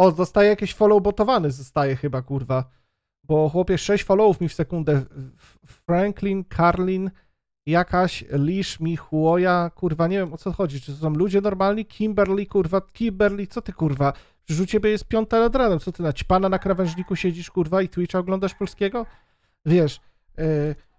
O, zostaje jakieś follow botowany, zostaje chyba, kurwa. Bo chłopie, 6 followów mi w sekundę. Franklin, Carlin, jakaś Lisz, Michłoja, kurwa, nie wiem o co chodzi. Czy to są ludzie normalni? Kimberly, kurwa, Kimberly, co ty, kurwa? Przecież ciebie jest piąta nad ranem, co ty na pana na krawężniku siedzisz, kurwa, i Twitcha oglądasz polskiego? Wiesz, yy,